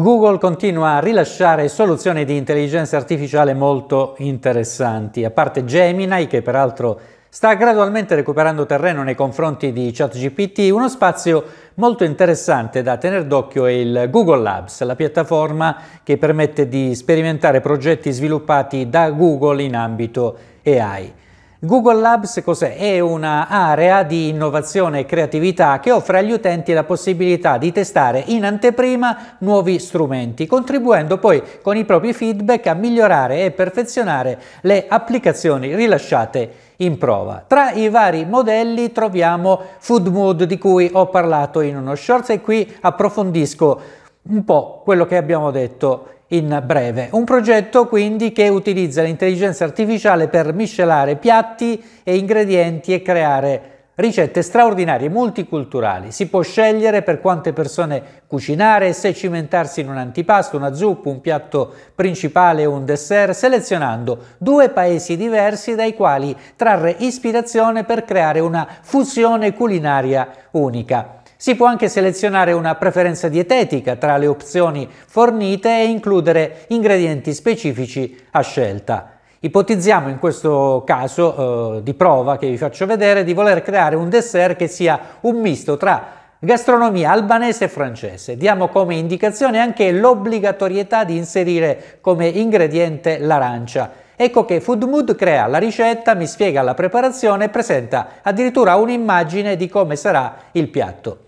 Google continua a rilasciare soluzioni di intelligenza artificiale molto interessanti, a parte Gemini che peraltro sta gradualmente recuperando terreno nei confronti di ChatGPT, uno spazio molto interessante da tenere d'occhio è il Google Labs, la piattaforma che permette di sperimentare progetti sviluppati da Google in ambito AI. Google Labs cos'è? È un'area di innovazione e creatività che offre agli utenti la possibilità di testare in anteprima nuovi strumenti, contribuendo poi con i propri feedback a migliorare e perfezionare le applicazioni rilasciate in prova. Tra i vari modelli troviamo Food Mood di cui ho parlato in uno short e qui approfondisco un po' quello che abbiamo detto in breve. Un progetto quindi che utilizza l'intelligenza artificiale per miscelare piatti e ingredienti e creare ricette straordinarie, multiculturali. Si può scegliere per quante persone cucinare, se cimentarsi in un antipasto, una zuppa, un piatto principale o un dessert, selezionando due paesi diversi dai quali trarre ispirazione per creare una fusione culinaria unica. Si può anche selezionare una preferenza dietetica tra le opzioni fornite e includere ingredienti specifici a scelta. Ipotizziamo in questo caso eh, di prova che vi faccio vedere di voler creare un dessert che sia un misto tra gastronomia albanese e francese. Diamo come indicazione anche l'obbligatorietà di inserire come ingrediente l'arancia. Ecco che Food Mood crea la ricetta, mi spiega la preparazione e presenta addirittura un'immagine di come sarà il piatto.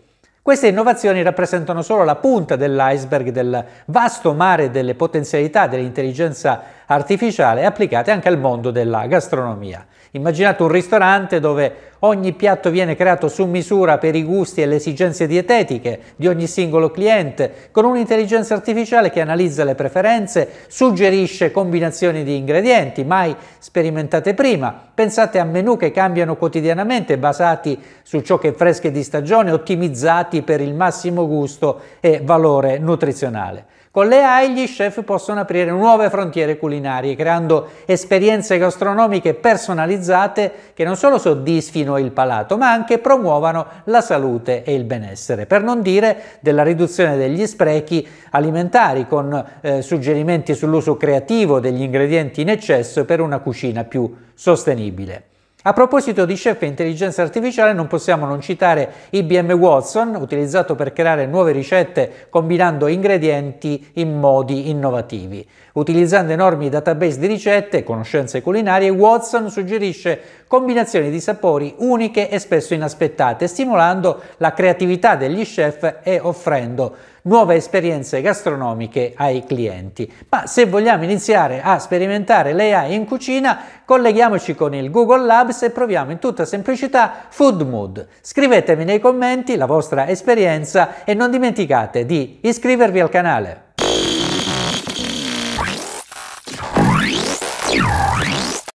Queste innovazioni rappresentano solo la punta dell'iceberg del vasto mare delle potenzialità dell'intelligenza artificiale applicate anche al mondo della gastronomia. Immaginate un ristorante dove ogni piatto viene creato su misura per i gusti e le esigenze dietetiche di ogni singolo cliente, con un'intelligenza artificiale che analizza le preferenze, suggerisce combinazioni di ingredienti mai sperimentate prima. Pensate a menù che cambiano quotidianamente, basati su ciò che è fresco e di stagione, ottimizzati per il massimo gusto e valore nutrizionale. Con le AI gli chef possono aprire nuove frontiere culinarie, creando esperienze gastronomiche personalizzate che non solo soddisfino il palato, ma anche promuovano la salute e il benessere, per non dire della riduzione degli sprechi alimentari, con eh, suggerimenti sull'uso creativo degli ingredienti in eccesso per una cucina più sostenibile. A proposito di chef e intelligenza artificiale non possiamo non citare IBM Watson, utilizzato per creare nuove ricette combinando ingredienti in modi innovativi. Utilizzando enormi database di ricette e conoscenze culinarie, Watson suggerisce combinazioni di sapori uniche e spesso inaspettate, stimolando la creatività degli chef e offrendo nuove esperienze gastronomiche ai clienti. Ma se vogliamo iniziare a sperimentare l'AI in cucina, colleghiamoci con il Google Labs e proviamo in tutta semplicità Food Mood. Scrivetemi nei commenti la vostra esperienza e non dimenticate di iscrivervi al canale.